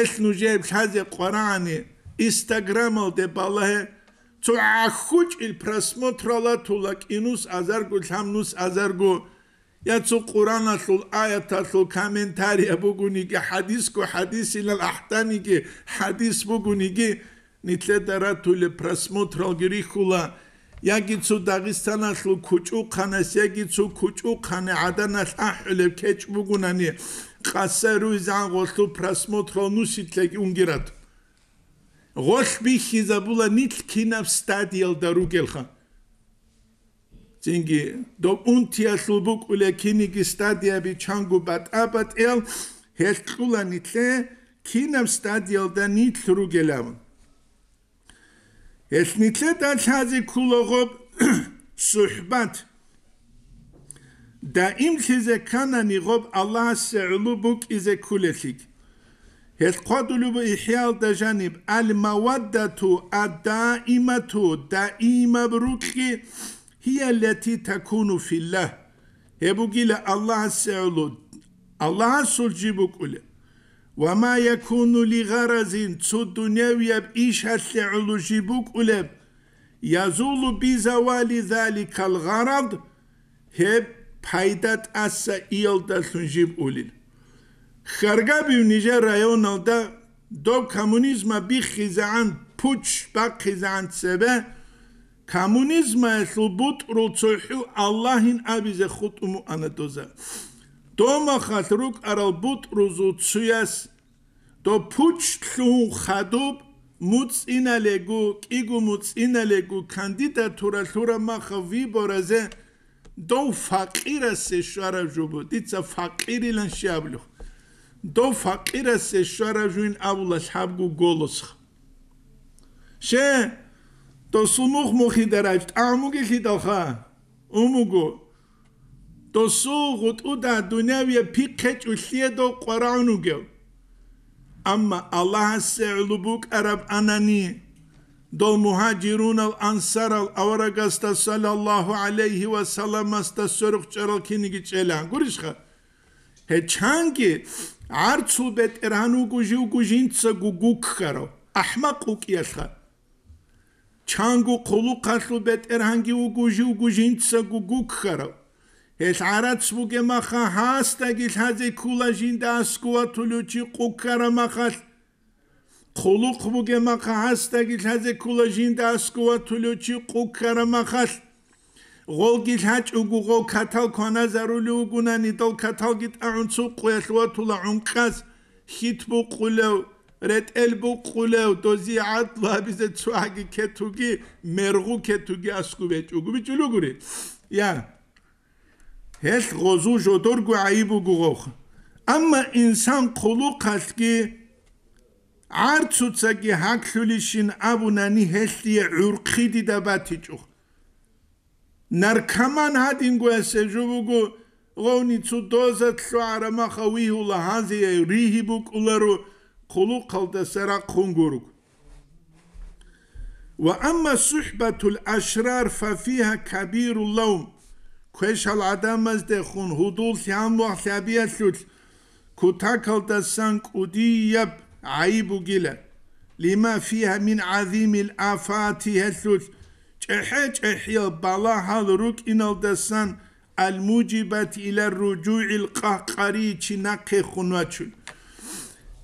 ეს ნუჟე ფაზე ყურანი ინსტაგრამო დე ბალაჰე ცო ახუჭილ პრასმოთროლა თულაკ ინუს აზარგუ ლამნუს აზარგუ ياتو قران اصل ايات اصل كامنتاري ابوغوني كي حديث كو حديث الى الاحتاني كي حديث بوغوني كي نيتل دارا تولي برسموت رال غريخولا ياكي تسو داغستان اصل كوچو خاناس ياكي تسو كوچو خان عدن اصل احل كيچ بوغوناني قصرو زان غوسو برسموت رال نو سيتل كي اونغيرات ღოშბი ხიზაბულა ნიტკინავ სტადიალ და რუგელხა ძინგი დო უნთია სულბუკულე კინიგი სტადიაბი ჩანგუ ბატაბატელ ჰერტულა ნიტლე კინავ სტადიალ და ნიტლ რუგელავ ეს ნიტლე და ჩაზი ქულოღო სუჰბათ და იმ ხიზე კანანი ღობ ალას ულუბუკ იზე ქულეხიკ يتقدل بإحياء الجانب المودة الدائمة دائمة بركي هي التي تكون في الله يبقى الله سعلو الله سلجبك أولي وما يكون لغرض تدنيوي بإيش السعلو جبك أولي يزول بزوال ذلك الغرض هب paydat assa iyolda sunjib ulil. ხარგაბი ნიჟა რაიონალდა დო კომუნიზმა ბიხიზან პუჩ ბაქიზან ცებე კომუნიზმა ესლბუტ რულცოჰი ალლაჰინ აბიზე ხუტუმუ ანადოზა დო მახალ რუკ არალბუტ რუზუ ცუიას დო პუჩ ლუნ ხადუბ მუცინალეგუ კიგუ მუცინალეგუ კანდიდატურა ლურა მახა ვიბორაზე დო ფაყირასე შარაჟუბო დიცა ფაყირილან შაბლუ დო ფაყირასე შარაჟუინ ავლაშ ჰაბგუ გოლოსხ შე დო სუმუხ მუხი დარაჯ ტამუგი ხიდალხა უმუგო დო სუღუ ტუდა დუნიავია ფიქეჭუ შიე დო ყარაუნუგე ამა ალლაჰ სეულუბუკ არაბ ანანი დო მუჰაჯირუნ ალ ანსარ ალ ავარაგასტა სალალლაჰუ ალეიჰი ვა სალამასტა სორუხ ჭერალ ქინიგი ჭელა გურიშხა ჰე ჩანგი არცუბეთ რან უგუჟი უგუჟინცა გუგუქხარო აჰმაყ უკიახა ჩანგუ ყულუ ყახუბეთ რანგი უგუჟი უგუჟინცა გუგუქხარო ეს არაც მოგემახა ჰასტაგი ლაზე კულაჟინ და სკუატულუჩი ყუქარა მახალ ყულუ ყუგემახა ჰასტაგი ლაზე კულაჟინ და სკუატულუჩი ყუქარა მახალ ღოლგი ლაჭუგუ ღო ქათალ ქონაზარული უგუნანი დოლ ქათალ გიტაუნცუ ყუელუა თულა უნკას ხითბუ ყულევ რეტელბუ ყულევ დოზი ადლა ბიზე ცვაგი ქეთუგი მერღუ ქეთუგი ასკუ ვეჭუგუ ბიჭულუგური ია ჰელ ღოზუ ჟოდორგუ აიბუ გუღოხ ამა ინსან ყულუ ყალკი არცუცაგი ჰაკლულიშინ აბუნანი ჰესტია ურყიდი და ბათიჭუხ نركمان هاد إنغواس جوبوغو غوني تصدوزة شعر ما خويه لهازي ريهبوك أولارو خلوق الدسرة و وأما صحبة الأشرار ففيها كبير اللوم كويش العدم مزد خون هدول ثيام وقت أبيا ثلث كتاكل دسانك أديب عيب جلا لما فيها من عظيم الآفات هثلث ჭეჰე ჭეჰია ბალა ჰალ რუკ ინალდასან ალ მუჯიბათ ილა რუჯუილ ყაყარი ჩინაქე ხუნაჩუ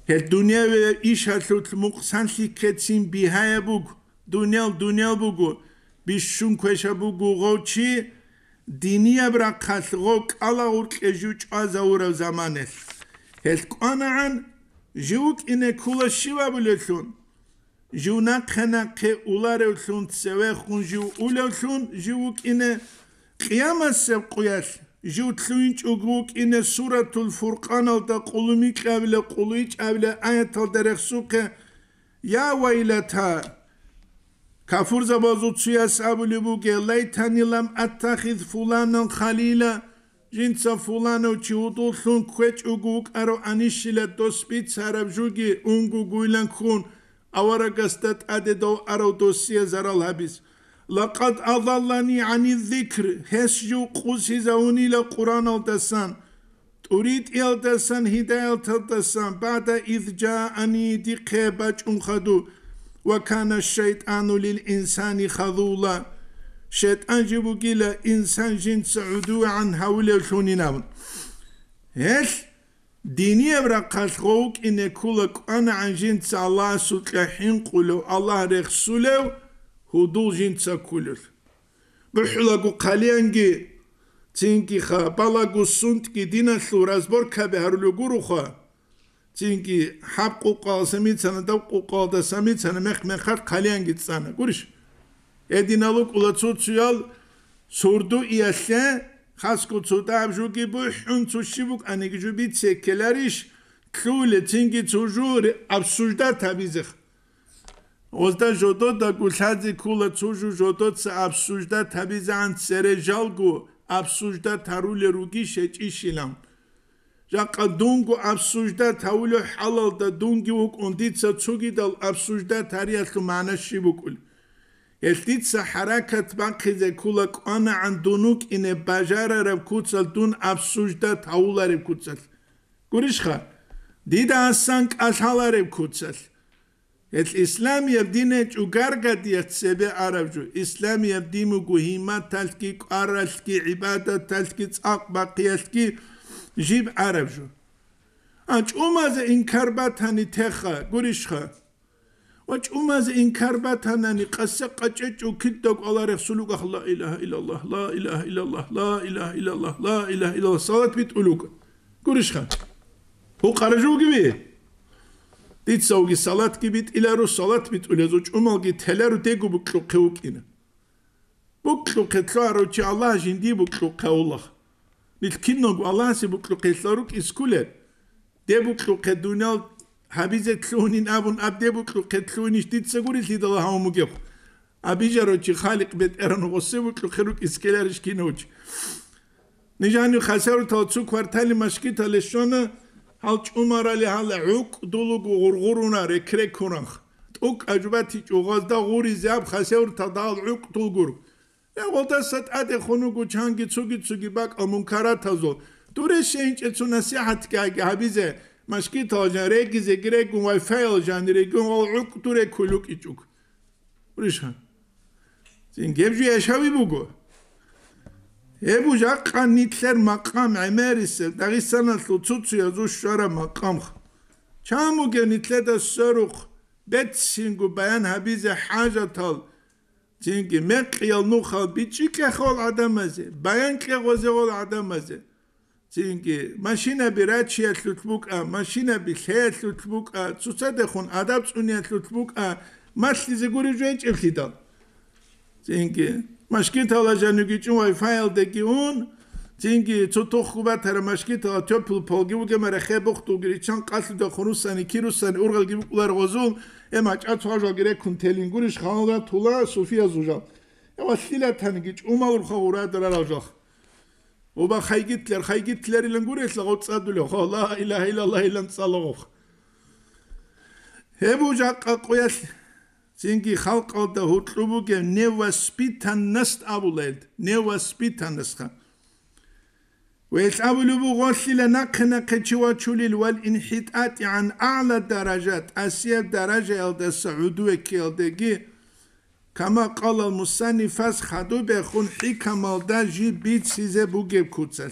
ჰე დუნია ვე იშალუთ მუყსან ლიქეცინ ბიჰაებუგ დუნიალ დუნიალბუგუ ბიშუნ ქეშაბუგუ ღოჩი დინია ბრაყალ ღო კალა ურკეჟუ ჭაზა ურავ ზამანეს ჰე კონაან ჟუკ ინე ქულაშივა ბულეთუნ ჟუნა ქენა ქე ულარე ლუნ წევე ხუნჟი ულე ლუნ ჟუკ ინე ყიამასე ყუიაშ ჟუთლუინ ჭუგუკ ინე სურათულ ფურყანალ და ყულუმი ყავლე ყულუი ჭავლე აეთალ დერეხ სუკე ია ვაილათა ქაფურ ზაბაზუ ცია საბული ბუკე ლაითანილამ ატახიზ ფულანონ ხალილა ჯინცა ფულანო ჩუდუ ლუნ ქვეჭუგუკ არო ანიშილე დოსპი ცარაბჟუგი უნგუგუილან ხუნ أورقستت أددو أرودو سيزر الهبس لقد أضلني عن الذكر هسجو قوسي زوني لقرآن التسان تريد إلتسان هداية التسان بعد إذ جاءني دي قيباج انخدو وكان الشيطان للإنسان خذولا شيطان جبو إنسان جنس عدو عن هولي شوني نابن هش Diniyevra kaşgouk ine kula Kur'an'a anjin tsa Allah sutla kulu Allah rehsulev hudul jin kulur. Bıhulagu kalyangi Çünkü ha balagu sunt ki dina şuraz bor kabe harulu guruha. Çünkü hap kuqal samit sana da kuqal da samit sana mek mekhat kalyan git sana. Guriş. Edinaluk ulatsut suyal sordu iyase ხასკო ცოტა ამჟუკი ბუჰუნ ცუშიბუკ ანეგჯუბი ცეკელარიშ ქრულე ცინგი ცუჟურ აბსუჟდა თავიზხ ოზდა ჟოტო და გულაძი ქულა ცუჟუ ჟოტო ც აბსუჟდა თავიზან სერეჟალგუ აბსუჟდა თარულე რუგი შეჭიშილამ ჟაყა დუნგუ აბსუჟდა თავულე ჰალალ და დუნგი უკონდიცა ცუგი და აბსუჟდა თარიათლ მანაშიბუკული ელტიცა ჰარაკათ ბანხიზე კულა ყანა ან დუნუკ ინე ბაჟარა რა ქუცალ დუნ აბსუჟდა თაულარი ქუცალ გურიშხა დიდა ასან კალალარი ქუცალ ეს ისლამია დინე ჯუგარგადი ეცები არაბჯუ ისლამია დიმუ გუჰიმა თალკი ყარალკი იბადა თალკი წაყ ბაყიალკი ჯიბ არაბჯუ ან ჭუმაზე ინკარბათანი თეხა გურიშხა وَجْعُمَازِ اِنْ كَرْبَتَنَنِ قَسَّ قَچَچُ كِدَّقْ عَلَى رَسُولُكَ La ilahe illallah, la ilahe illallah, la ilahe illallah, la ilahe illallah. Salat bit uluk. Gurishka. Hu qaraju gibi. Dit saugi salat gibit ilaru salat bit ulezuç umalgi teleru degu bu kukuk ina. Bu kuketlaru çi Allah jindi bu kukaullah. Nil kinnog Allah si bu kuketlaruk iskulet. De bu kukedunal ჰაბიზე ქუნი ნაბუნ აბდებუ ქუ ქეთლუნი შტიცეგური ლიდა ჰაუმუგე აბიჟაროჩი ხალიყ ბეტერან ოსევუ ქუ ხერუ კისკელარიშ კინოჩ ნიჟანი ხასერუ თოცუ ქვარტალი მაშკიტალე შონა ჰალჭუმარალი ჰალე უკ დულუგუ ღურღურუნა რეკრეკურან ტუკ აჯბათი ჭუღაზდა ღური ზაბ ხასერუ თადალ უკ დულგურ ე ვოლდა სატადე ხუნუგუ ჩანგი ცუგი ცუგი ბაკ ამუნქარათაზო დურე შეინჭეცუ ნასიჰათ კაი ჰაბიზე მასკიტოჟან რეგიზე გრეგუ მაი ფეილჟან რეგუ ვალ უკტურე კულუკ იჭუკ ბრიშან წინ გებჟი ეშავი ბუგო ებუ ჟაყან ნიტლერ მაყამ ამერისე დაღისანალ თუ ცუცია ზუშარა მაყამ ჩამუგე ნიტლე და სერუხ ბეცინგუ ბაან ჰაბიზე ჰაჟათალ წინ გი მეყიალ ნუხალ ბიჭი ქეხოლ ადამაზე ბაან ქეღოზე ვალ ადამაზე წინკი მანქანები რა შეიძლება მანქანები შეიძლება ცუცადე ხონ ადაპტუნია შეიძლება მასი ზგური ჯენ ჭიფიდა წინკი მაშკინთა ლაჟანი გიჩუ wifi და გიუნ წინკი ცოტოხუბა თერა მაშკინთა თოპულ პოგი უგემარა ხებოხტუ გრიჩან ყასდა ხონუსანი ქირუსანი ურგალ გიბ ყლარ ღოზუ ემა ჭაცვაჟა გირე კუნთელინგურიშ ხანოდა თულა სუფია ზუჟა ევა სილათანი გიჩ უმაურ ხო ურადრა რავჟა Оба хай гитлер, хай гитлер илен гурес ла гоцадуле. Хо ла илаха илаллах илен цалогох. Хебу жакка куяс синги халкалда хутлубуге не воспитан наст абулед. Не воспитан наска. Вес абулубу гошила накна кечва чулил вал инхитати ан аала даражат. Асия даража элде саудуе келдеги. Kama kala musani faz hadu bexun hikamalda ji bit size bu geb kutsel.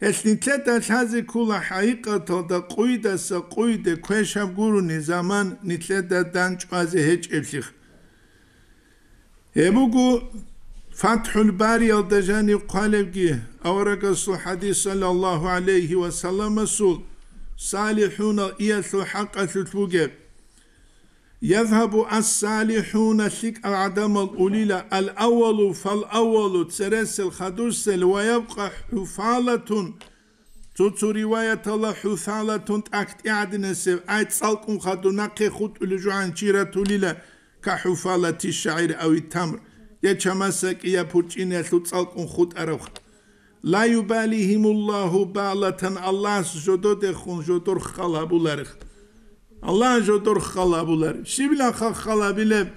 Es nitlet as hazi kula haikata da kuydasa kuyde kveşam guruni zaman nitlet da dançvazi heç efsih. Ebugu Fathul Bari aldajani qalevgi avragasu hadis sallallahu aleyhi ve sellem sul salihuna iyasu haqqasu tugeb. يذهب الصالحون شك عدم الأولى الأول فالأول ترس الخدوس ويبقى حفالة تتو رواية الله حفالة تأكت إعدنا سيف أي صالكم خدو نقي خط لجوان شيرة توليلة كحفالة الشعير أو التمر يتمسك يا بوتين يتلو صالكم خط أروخ لا يباليهم الله بالة الله سجدو دخون جدور خلاب لرخ Allah'ın jodur khala bular. Şibla khala bile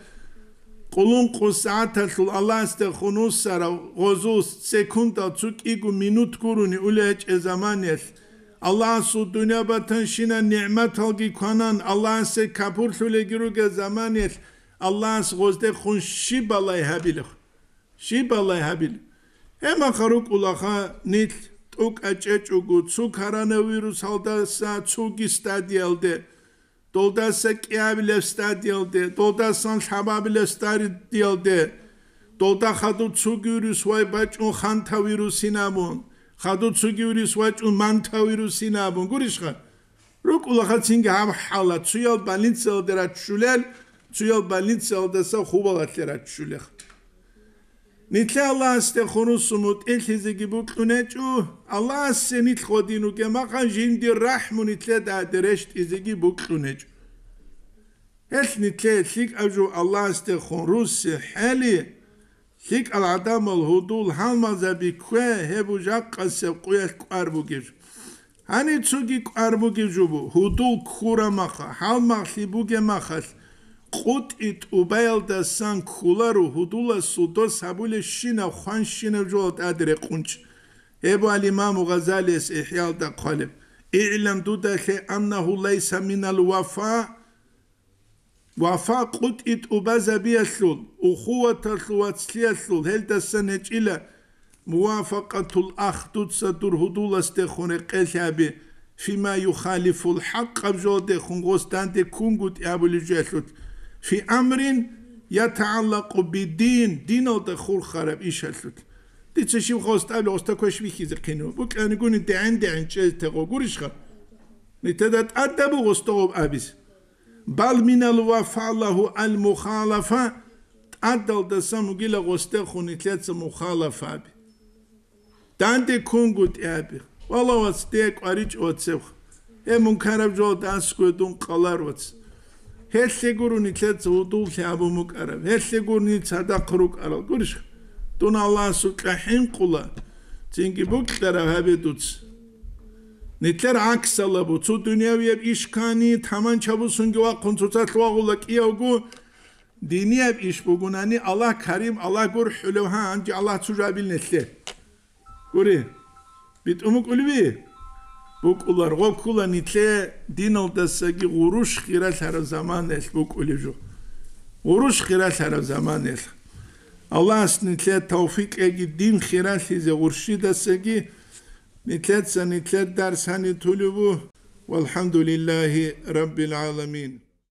kolun kusat sul Allah iste hunus sara gozus sekunda çuk igu minut kuruni uleç e zamanes. Allah su dünya batan şina nimet halgi kanan Allah se kapur sule giru ge zamanes. Allah se gozde hun şibalay habil. Şibalay habil. Hem akaruk ulaha nit tuk açeç ugu çuk koronavirüs haldasa çuk istadiyelde. Dolda sekiyabile stadiyalde, dolda san şababile stadiyalde, dolda xadu çugürü suay bacun xanta viru sinabun, xadu çugürü suay çun manta viru sinabun, gurişka. Ruk ulaqa çingi ham hala, çuyal balinçalde rat şulel, çuyal balinçalde sa xubalatle rat şulel. Nitli Allah ste khonusumut eltize gibut lunecu. Allah se nit khodinu ke makan jindi rahmu nitle da dereşt izigi buk lunecu. Hel nitle lik acu Allah ste khonus hali. Lik al adam al hudul halmaza bi kwe hebu jakka se kuyet karbu gir. Hani tsugi karbu gicubu hudul kura maha halmahli buge mahas. ყუტი ტუბაილ და სან ქულარუ ჰუდულა სუდო საბულე შინა ხან შინა ჯოლტ ადრე ყუნჩ ებო ალი მამუ ღაზალეს ეჰიალ და ყალე ეილამ დუ და ხე ანნაჰუ ლაისა მინალ ვაფა ვაფა ყუტი ტუბა ზაბიასულ უხუა თალუა ცლიასულ ჰელდა სანე ჭილა მუვაფაკათულ აჰდუ სადურ ჰუდულას და ხონე ყელაბი ფიმა იუხალიფულ ჰაყ ყაბჟოდე ხუნგოსტანდე ქუნგუტი აბული ჯესუთ في امر يتعلق بالدين دين او تخول خرب ايش هالت ديت شي مخوست على اوستا كوش ميخي زقينو بو كان يقول انت عندي عند شي تقو قريش خر نتدت ادب وغستوب ابيس بل من الوفاء له المخالفه ادل دسمو گيلا غسته خوني تلت مخالفه ابي دانتي كونگوت ابي والله واستيك اريچ اوتسف ემონ ქარაბჯო დასკვედუნ ყალარვაც ჰესეგურუნი ცეცუდუ ხაბუმუკარა ჰესეგურნი ცადაყრუკარა გურიშ დონ ალასუ ქაჰინყულა ჩინკი ბუკტარა ჰაბედუც ნიტლერ აქსალა ბუცუ დუნიავი ისკანი თამანჩაბუსუნგვა კონცუცატლვაღულა კიავგუ დინიაბ ისბუგუნანი ალა ქარიმ ალა გურ ჰულევჰან ჯალა ცუჟაბილნესლე გური ბიტუმუკულვი Bukular okula nitle dinol dasagi guruş kirat her zaman el bukulucu. Guruş kirat her zaman el. Allah as nitle tevfik egi din kirat hize gurşi dasagi nitlet sa nitlet ders hani tulubu. Velhamdülillahi Rabbil alemin.